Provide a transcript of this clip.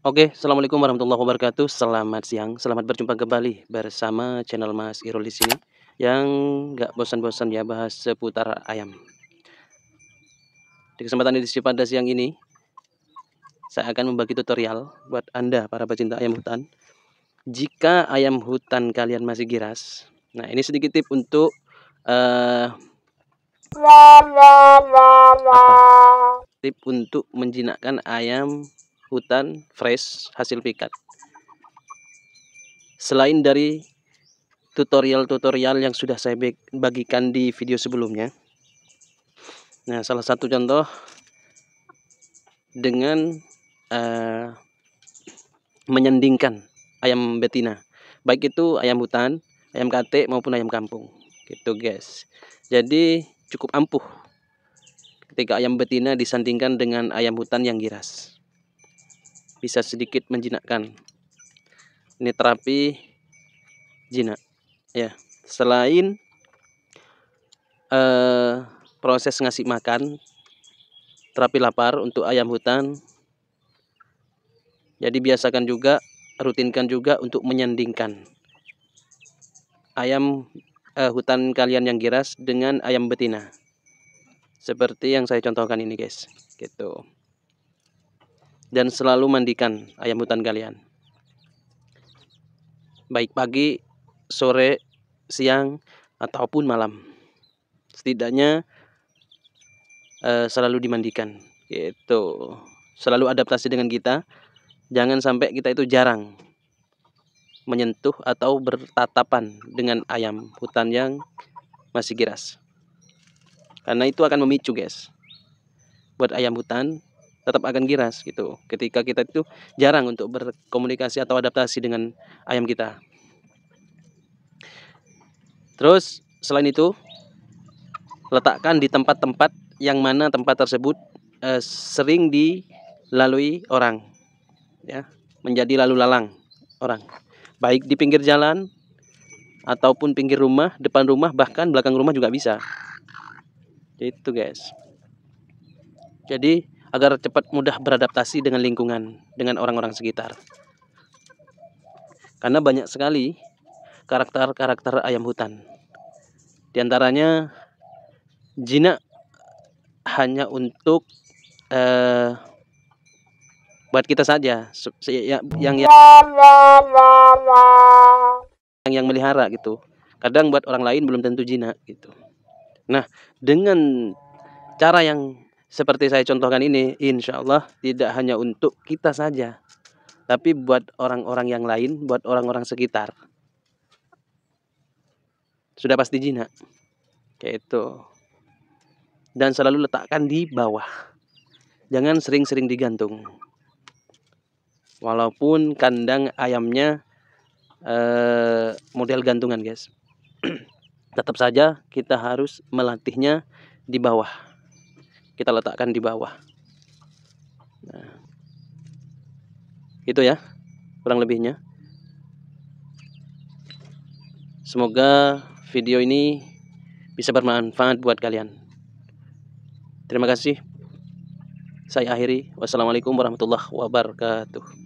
Oke, Assalamualaikum warahmatullahi wabarakatuh. Selamat siang, selamat berjumpa kembali bersama channel Mas Irul di sini yang nggak bosan-bosan ya bahas seputar ayam. Di kesempatan edisi pada siang ini, saya akan membagi tutorial buat Anda para pecinta ayam hutan. Jika ayam hutan kalian masih giras, nah ini sedikit tip untuk uh, apa? tip untuk menjinakkan ayam hutan fresh hasil pikat. Selain dari tutorial-tutorial yang sudah saya bagikan di video sebelumnya. Nah, salah satu contoh dengan uh, menyandingkan ayam betina, baik itu ayam hutan, ayam kate maupun ayam kampung. Gitu, guys. Jadi cukup ampuh ketika ayam betina disandingkan dengan ayam hutan yang giras bisa sedikit menjinakkan ini terapi jinak ya selain eh, proses ngasih makan terapi lapar untuk ayam hutan jadi biasakan juga rutinkan juga untuk menyandingkan ayam eh, hutan kalian yang giras dengan ayam betina seperti yang saya contohkan ini guys gitu dan selalu mandikan ayam hutan kalian. Baik pagi, sore, siang, ataupun malam. Setidaknya uh, selalu dimandikan. Gitu. Selalu adaptasi dengan kita. Jangan sampai kita itu jarang menyentuh atau bertatapan dengan ayam hutan yang masih giras. Karena itu akan memicu, guys. Buat ayam hutan tetap akan giras gitu ketika kita itu jarang untuk berkomunikasi atau adaptasi dengan ayam kita terus selain itu letakkan di tempat-tempat yang mana tempat tersebut eh, sering dilalui orang ya menjadi lalu lalang orang baik di pinggir jalan ataupun pinggir rumah, depan rumah, bahkan belakang rumah juga bisa. Itu guys. Jadi agar cepat mudah beradaptasi dengan lingkungan, dengan orang-orang sekitar. Karena banyak sekali karakter-karakter ayam hutan. Di antaranya jinak hanya untuk eh, buat kita saja yang yang yang yang, yang melihara gitu. Kadang buat orang lain belum tentu jinak gitu. Nah, dengan cara yang seperti saya contohkan ini, insya Allah tidak hanya untuk kita saja, tapi buat orang-orang yang lain, buat orang-orang sekitar. Sudah pasti jinak, Kayak itu. Dan selalu letakkan di bawah. Jangan sering-sering digantung. Walaupun kandang ayamnya eh, model gantungan, guys. Tetap saja kita harus melatihnya di bawah kita letakkan di bawah nah, itu ya kurang lebihnya semoga video ini bisa bermanfaat buat kalian terima kasih saya akhiri wassalamualaikum warahmatullahi wabarakatuh